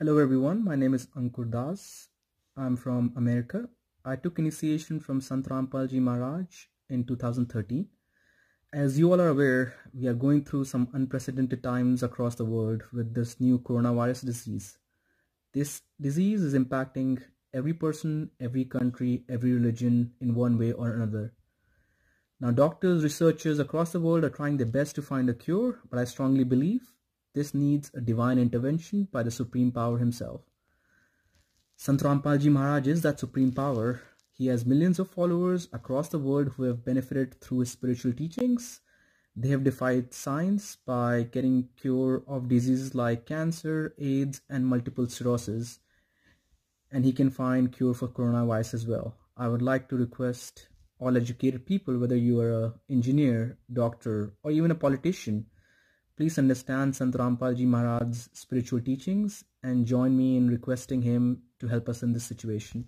Hello everyone, my name is Ankur Das. I'm from America. I took initiation from Sant Rampalji Maharaj in 2013. As you all are aware, we are going through some unprecedented times across the world with this new coronavirus disease. This disease is impacting every person, every country, every religion in one way or another. Now doctors, researchers across the world are trying their best to find a cure, but I strongly believe this needs a divine intervention by the supreme power himself. Sant Rampalji Maharaj is that supreme power. He has millions of followers across the world who have benefited through his spiritual teachings. They have defied science by getting cure of diseases like cancer, AIDS, and multiple sclerosis. And he can find cure for coronavirus as well. I would like to request all educated people, whether you are an engineer, doctor, or even a politician, Please understand Sant Rampalji Maharaj's spiritual teachings and join me in requesting him to help us in this situation.